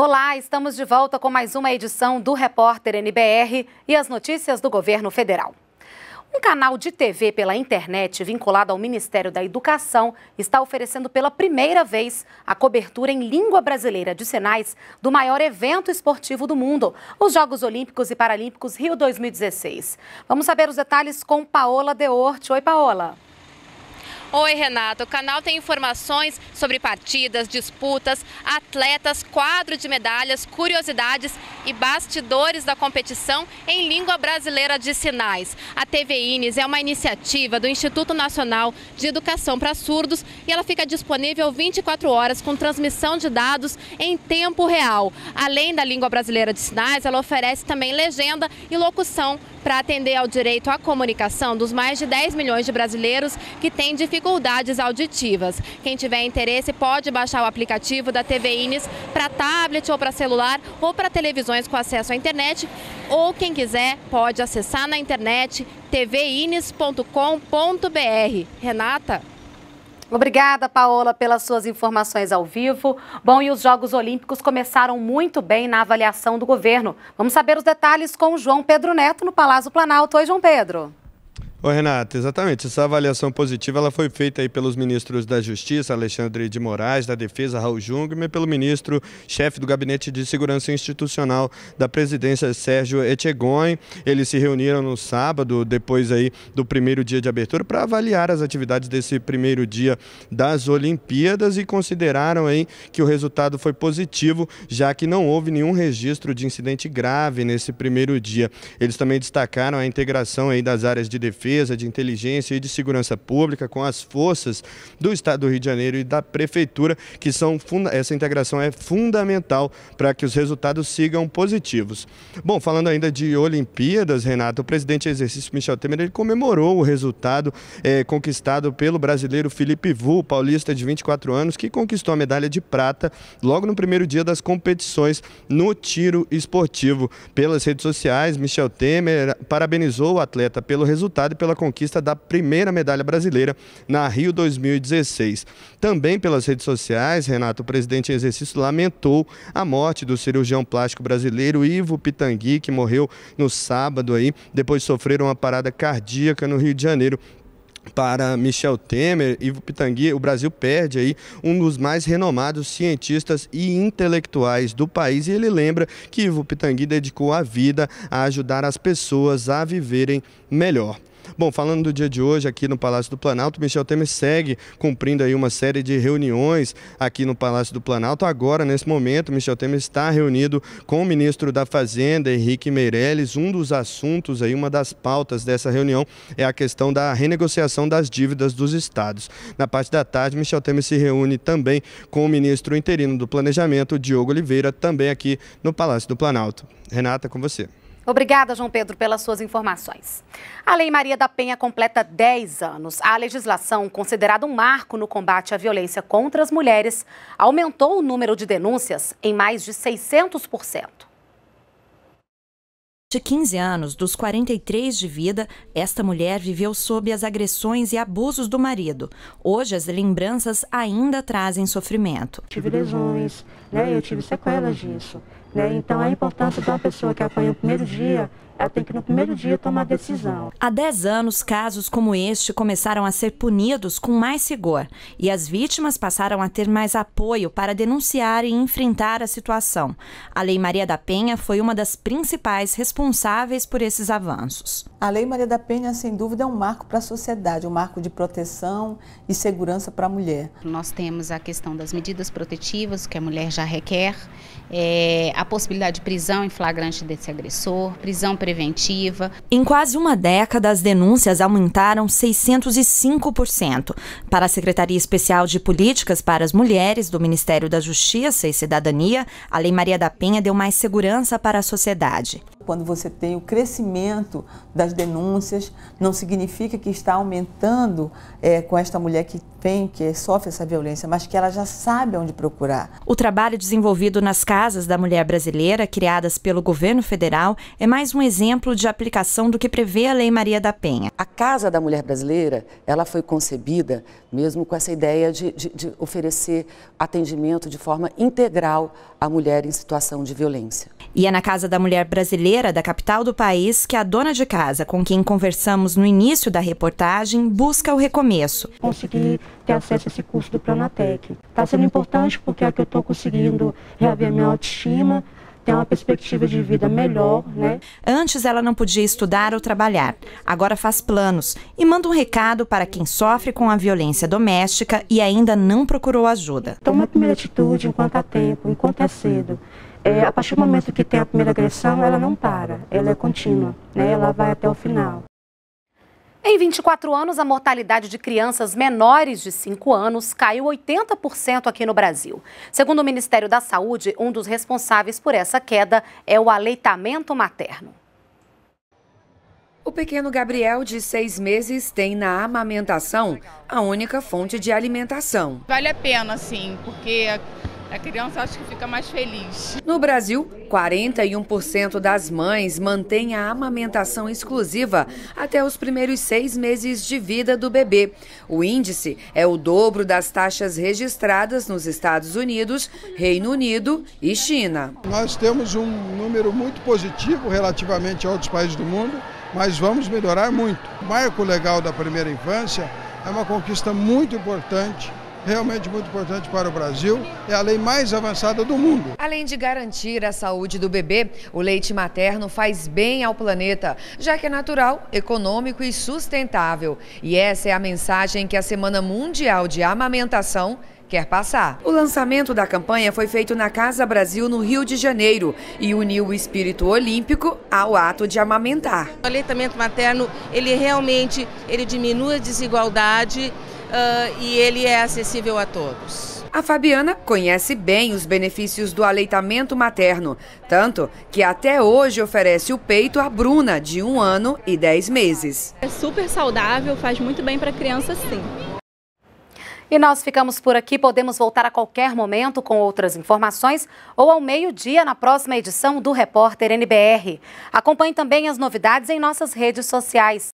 Olá, estamos de volta com mais uma edição do Repórter NBR e as notícias do governo federal. Um canal de TV pela internet vinculado ao Ministério da Educação está oferecendo pela primeira vez a cobertura em língua brasileira de sinais do maior evento esportivo do mundo, os Jogos Olímpicos e Paralímpicos Rio 2016. Vamos saber os detalhes com Paola Deorte. Oi, Paola. Oi, Renato. O canal tem informações sobre partidas, disputas, atletas, quadro de medalhas, curiosidades e bastidores da competição em língua brasileira de sinais. A TV Ines é uma iniciativa do Instituto Nacional de Educação para Surdos e ela fica disponível 24 horas com transmissão de dados em tempo real. Além da língua brasileira de sinais, ela oferece também legenda e locução para atender ao direito à comunicação dos mais de 10 milhões de brasileiros que têm dificuldades auditivas. Quem tiver interesse pode baixar o aplicativo da TV Ines para tablet ou para celular ou para televisões com acesso à internet ou quem quiser pode acessar na internet tvines.com.br. Renata? Obrigada, Paola, pelas suas informações ao vivo. Bom, e os Jogos Olímpicos começaram muito bem na avaliação do governo. Vamos saber os detalhes com o João Pedro Neto no Palácio Planalto. Oi, João Pedro. Ô, Renato, exatamente. Essa avaliação positiva ela foi feita aí pelos ministros da Justiça, Alexandre de Moraes, da Defesa, Raul Jungmann, e pelo ministro chefe do Gabinete de Segurança Institucional da Presidência, Sérgio Etchegon. Eles se reuniram no sábado, depois aí do primeiro dia de abertura, para avaliar as atividades desse primeiro dia das Olimpíadas e consideraram aí que o resultado foi positivo, já que não houve nenhum registro de incidente grave nesse primeiro dia. Eles também destacaram a integração aí das áreas de defesa defesa, de inteligência e de segurança pública com as forças do Estado do Rio de Janeiro e da Prefeitura, que são essa integração é fundamental para que os resultados sigam positivos. Bom, falando ainda de Olimpíadas, Renato, o presidente exercício Michel Temer ele comemorou o resultado é, conquistado pelo brasileiro Felipe Vu, paulista de 24 anos, que conquistou a medalha de prata logo no primeiro dia das competições no tiro esportivo. Pelas redes sociais, Michel Temer parabenizou o atleta pelo resultado pela conquista da primeira medalha brasileira na Rio 2016. Também pelas redes sociais, Renato, o presidente em exercício lamentou a morte do cirurgião plástico brasileiro Ivo Pitangui, que morreu no sábado aí, depois sofrer uma parada cardíaca no Rio de Janeiro para Michel Temer, Ivo Pitangui, o Brasil perde aí um dos mais renomados cientistas e intelectuais do país e ele lembra que Ivo Pitangui dedicou a vida a ajudar as pessoas a viverem melhor. Bom, falando do dia de hoje aqui no Palácio do Planalto, Michel Temer segue cumprindo aí uma série de reuniões aqui no Palácio do Planalto. Agora, nesse momento, Michel Temer está reunido com o ministro da Fazenda, Henrique Meirelles. Um dos assuntos aí, uma das pautas dessa reunião é a questão da renegociação das dívidas dos estados. Na parte da tarde, Michel Temer se reúne também com o ministro interino do Planejamento, Diogo Oliveira, também aqui no Palácio do Planalto. Renata, com você. Obrigada, João Pedro, pelas suas informações. A Lei Maria da Penha completa 10 anos. A legislação, considerada um marco no combate à violência contra as mulheres, aumentou o número de denúncias em mais de 600%. De 15 anos, dos 43 de vida, esta mulher viveu sob as agressões e abusos do marido. Hoje, as lembranças ainda trazem sofrimento. tive lesões, né? eu tive sequelas disso. Né? Então, a é importância de uma pessoa que apanha o primeiro dia ela tem que no primeiro dia tomar decisão. Há 10 anos, casos como este começaram a ser punidos com mais rigor e as vítimas passaram a ter mais apoio para denunciar e enfrentar a situação. A Lei Maria da Penha foi uma das principais responsáveis por esses avanços. A Lei Maria da Penha, sem dúvida, é um marco para a sociedade, um marco de proteção e segurança para a mulher. Nós temos a questão das medidas protetivas que a mulher já requer, é, a possibilidade de prisão em flagrante desse agressor, prisão preventiva. Em quase uma década, as denúncias aumentaram 605%. Para a Secretaria Especial de Políticas para as Mulheres do Ministério da Justiça e Cidadania, a Lei Maria da Penha deu mais segurança para a sociedade quando você tem o crescimento das denúncias, não significa que está aumentando é, com esta mulher que tem, que sofre essa violência, mas que ela já sabe onde procurar. O trabalho desenvolvido nas casas da mulher brasileira, criadas pelo governo federal, é mais um exemplo de aplicação do que prevê a Lei Maria da Penha. A Casa da Mulher Brasileira, ela foi concebida mesmo com essa ideia de, de, de oferecer atendimento de forma integral à mulher em situação de violência. E é na casa da mulher brasileira da capital do país que a dona de casa, com quem conversamos no início da reportagem, busca o recomeço. Consegui ter acesso a esse curso do Pronatec. Está sendo importante porque é que eu estou conseguindo reaver minha autoestima, ter uma perspectiva de vida melhor, né? Antes ela não podia estudar ou trabalhar. Agora faz planos e manda um recado para quem sofre com a violência doméstica e ainda não procurou ajuda. Toma então, a primeira atitude enquanto há tempo, enquanto é cedo é, a partir do momento que tem a primeira agressão, ela não para, ela é contínua, né? né? ela vai até o final. Em 24 anos, a mortalidade de crianças menores de 5 anos caiu 80% aqui no Brasil. Segundo o Ministério da Saúde, um dos responsáveis por essa queda é o aleitamento materno. O pequeno Gabriel, de seis meses, tem na amamentação a única fonte de alimentação. Vale a pena, sim, porque a criança acho que fica mais feliz. No Brasil, 41% das mães mantêm a amamentação exclusiva até os primeiros seis meses de vida do bebê. O índice é o dobro das taxas registradas nos Estados Unidos, Reino Unido e China. Nós temos um número muito positivo relativamente a outros países do mundo, mas vamos melhorar muito. O marco legal da primeira infância é uma conquista muito importante realmente muito importante para o Brasil, é a lei mais avançada do mundo. Além de garantir a saúde do bebê, o leite materno faz bem ao planeta, já que é natural, econômico e sustentável. E essa é a mensagem que a Semana Mundial de Amamentação quer passar. O lançamento da campanha foi feito na Casa Brasil, no Rio de Janeiro, e uniu o espírito olímpico ao ato de amamentar. O aleitamento materno, ele realmente ele diminui a desigualdade uh, e ele é acessível a todos. A Fabiana conhece bem os benefícios do aleitamento materno, tanto que até hoje oferece o peito à Bruna, de um ano e dez meses. É super saudável, faz muito bem para a criança, sim. E nós ficamos por aqui. Podemos voltar a qualquer momento com outras informações ou ao meio-dia na próxima edição do Repórter NBR. Acompanhe também as novidades em nossas redes sociais.